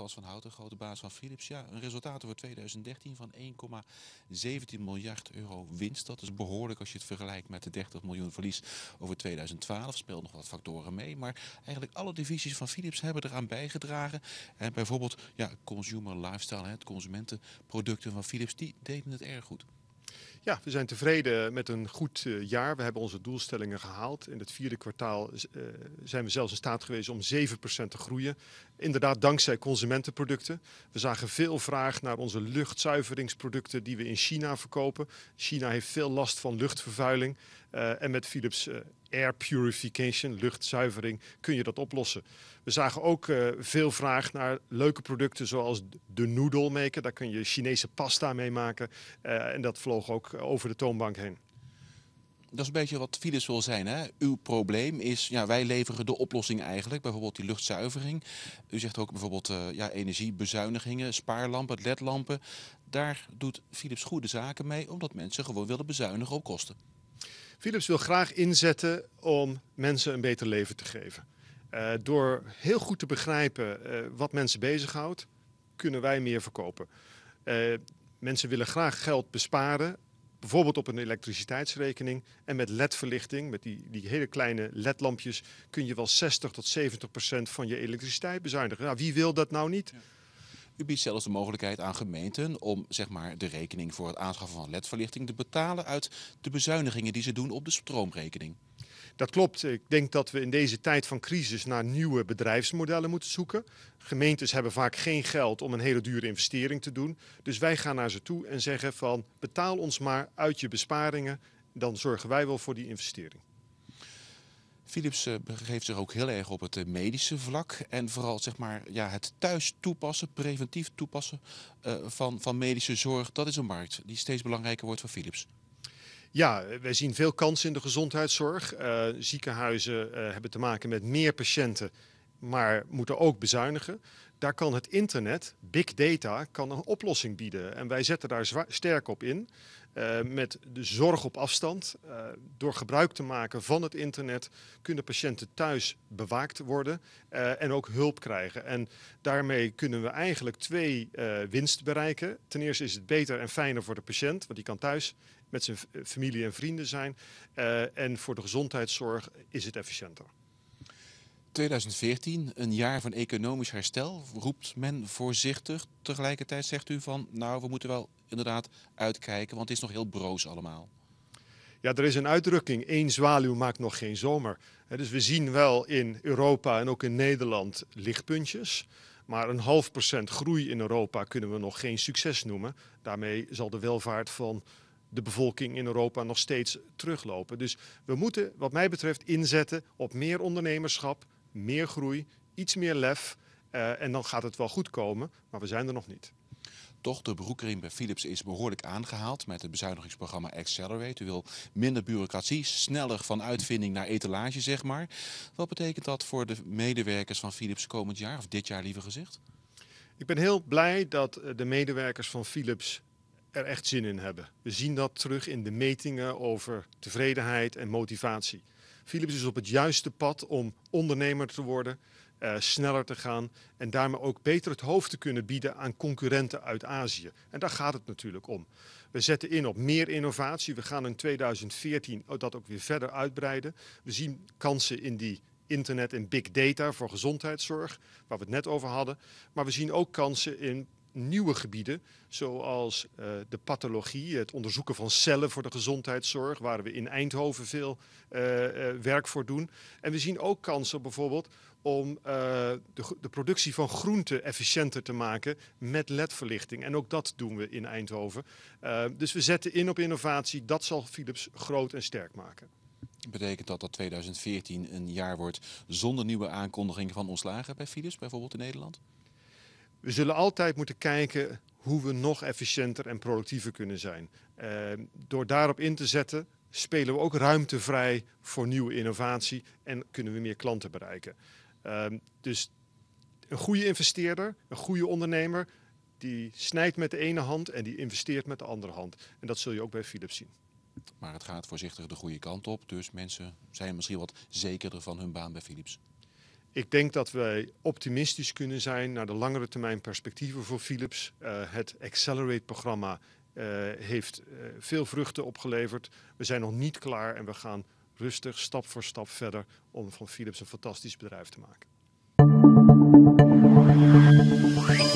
Frans van Houten, grote baas van Philips. Ja, een resultaat voor 2013 van 1,17 miljard euro winst. Dat is behoorlijk als je het vergelijkt met de 30 miljoen verlies over 2012. Speelt nog wat factoren mee. Maar eigenlijk alle divisies van Philips hebben eraan bijgedragen. En bijvoorbeeld ja, consumer lifestyle, het consumentenproducten van Philips, die deden het erg goed. Ja, we zijn tevreden met een goed eh, jaar. We hebben onze doelstellingen gehaald. In het vierde kwartaal eh, zijn we zelfs in staat geweest om 7% te groeien. Inderdaad, dankzij consumentenproducten. We zagen veel vraag naar onze luchtzuiveringsproducten die we in China verkopen. China heeft veel last van luchtvervuiling. Eh, en met Philips eh, Air Purification, luchtzuivering, kun je dat oplossen. We zagen ook eh, veel vraag naar leuke producten zoals de noodle Daar kun je Chinese pasta mee maken. en dat vloog ook over de toonbank heen. Dat is een beetje wat Philips wil zijn. Hè? Uw probleem is, ja, wij leveren de oplossing eigenlijk. Bijvoorbeeld die luchtzuivering. U zegt ook bijvoorbeeld ja, energiebezuinigingen, spaarlampen, ledlampen. Daar doet Philips goede zaken mee, omdat mensen gewoon willen bezuinigen op kosten. Philips wil graag inzetten om mensen een beter leven te geven. Eh, door heel goed te begrijpen eh, wat mensen bezighoudt, kunnen wij meer verkopen. Eh, mensen willen graag geld besparen, bijvoorbeeld op een elektriciteitsrekening. En met LED-verlichting, met die, die hele kleine LED-lampjes, kun je wel 60 tot 70 procent van je elektriciteit bezuinigen. Nou, wie wil dat nou niet? U biedt zelfs de mogelijkheid aan gemeenten om zeg maar, de rekening voor het aanschaffen van ledverlichting te betalen uit de bezuinigingen die ze doen op de stroomrekening. Dat klopt. Ik denk dat we in deze tijd van crisis naar nieuwe bedrijfsmodellen moeten zoeken. Gemeentes hebben vaak geen geld om een hele dure investering te doen. Dus wij gaan naar ze toe en zeggen van betaal ons maar uit je besparingen. Dan zorgen wij wel voor die investering. Philips eh, geeft zich ook heel erg op het eh, medische vlak. En vooral zeg maar, ja, het thuis toepassen, preventief toepassen eh, van, van medische zorg. Dat is een markt die steeds belangrijker wordt voor Philips. Ja, wij zien veel kansen in de gezondheidszorg. ziekenhuizen hebben te maken met meer patiënten, maar moeten ook bezuinigen daar kan het internet, big data, kan een oplossing bieden. En wij zetten daar sterk op in. Eh, met de zorg op afstand. Eh, door gebruik te maken van het internet kunnen patiënten thuis bewaakt worden eh, en ook hulp krijgen. En daarmee kunnen we eigenlijk twee winst bereiken. Ten eerste is het beter en fijner voor de patiënt, want die kan thuis met zijn familie en vrienden zijn. en voor de gezondheidszorg is het efficiënter. 2014, een jaar van economisch herstel, roept men voorzichtig. Tegelijkertijd zegt u van, nou, we moeten wel inderdaad uitkijken, want het is nog heel broos allemaal. Ja, er is een uitdrukking, één zwaluw maakt nog geen zomer. Dus we zien wel in Europa en ook in Nederland lichtpuntjes. Maar een half procent groei in Europa kunnen we nog geen succes noemen. Daarmee zal de welvaart van de bevolking in Europa nog steeds teruglopen. Dus we moeten, wat mij betreft, inzetten op meer ondernemerschap, meer groei, iets meer lef. Eh, en dan gaat het wel goed komen, maar we zijn er nog niet. Toch, de broekering bij Philips is behoorlijk aangehaald met het bezuinigingsprogramma Accelerate. U wil minder bureaucratie, sneller van uitvinding naar etalage, zeg maar. Wat betekent dat voor de medewerkers van Philips komend jaar, of dit jaar liever gezegd? Ik ben heel blij dat eh, de medewerkers van Philips er echt zin in hebben. We zien dat terug in de metingen over tevredenheid en motivatie. Philips is op het juiste pad om ondernemer te worden, eh, sneller te gaan en daarmee ook beter het hoofd te kunnen bieden aan concurrenten uit Azië. En daar gaat het natuurlijk om. We zetten in op meer innovatie. We gaan in 2014 dat ook weer verder uitbreiden. We zien kansen in die internet en big data voor gezondheidszorg, waar we het net over hadden. Maar we zien ook kansen in nieuwe gebieden, zoals eh, de pathologie, het onderzoeken van cellen voor de gezondheidszorg, waar we in Eindhoven veel eh, eh, werk voor doen. En we zien ook kansen bijvoorbeeld om de, de, productie van groenten efficiënter te maken met ledverlichting. En ook dat doen we in Eindhoven. dus we zetten in op innovatie. Dat zal Philips groot en sterk maken betekent dat dat 2014 een jaar wordt zonder nieuwe aankondigingen van ontslagen bij Philips bijvoorbeeld in Nederland? We zullen altijd moeten kijken hoe we nog efficiënter en productiever kunnen zijn. Ehm, door daarop in te zetten, spelen we ook ruimte vrij voor nieuwe innovatie en kunnen we meer klanten bereiken. Ehm, dus een goede investeerder, een goede ondernemer, die snijdt met de ene hand en die investeert met de andere hand. En dat zul je ook bij Philips zien. Maar het gaat voorzichtig de goede kant op, dus mensen zijn misschien wat zekerder van hun baan bij Philips. Ik denk dat wij optimistisch kunnen zijn naar de langere termijn perspectieven voor Philips. Eh, het Accelerate-programma eh, heeft eh, veel vruchten opgeleverd. We zijn nog niet klaar en we gaan rustig stap voor stap verder om van Philips een fantastisch bedrijf te maken.